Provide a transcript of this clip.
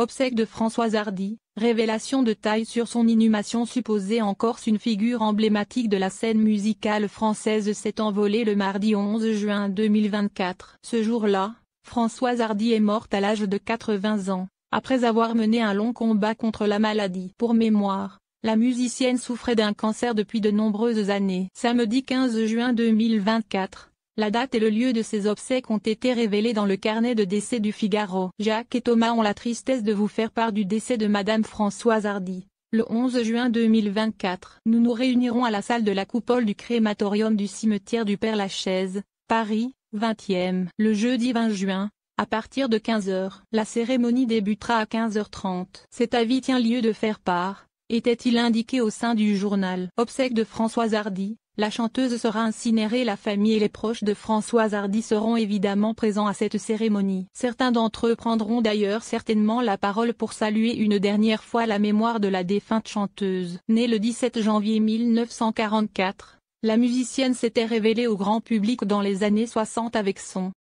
Obsèque de Françoise Hardy, révélation de taille sur son inhumation supposée en Corse Une figure emblématique de la scène musicale française s'est envolée le mardi 11 juin 2024. Ce jour-là, Françoise Hardy est morte à l'âge de 80 ans, après avoir mené un long combat contre la maladie. Pour mémoire, la musicienne souffrait d'un cancer depuis de nombreuses années. Samedi 15 juin 2024, la date et le lieu de ses obsèques ont été révélés dans le carnet de décès du Figaro. Jacques et Thomas ont la tristesse de vous faire part du décès de Madame Françoise Hardy. Le 11 juin 2024, nous nous réunirons à la salle de la coupole du crématorium du cimetière du Père Lachaise, Paris, 20e. Le jeudi 20 juin, à partir de 15h, la cérémonie débutera à 15h30. Cet avis tient lieu de faire part, était-il indiqué au sein du journal. Obsèques de Françoise Hardy, la chanteuse sera incinérée la famille et les proches de Françoise Hardy seront évidemment présents à cette cérémonie. Certains d'entre eux prendront d'ailleurs certainement la parole pour saluer une dernière fois la mémoire de la défunte chanteuse. Née le 17 janvier 1944, la musicienne s'était révélée au grand public dans les années 60 avec son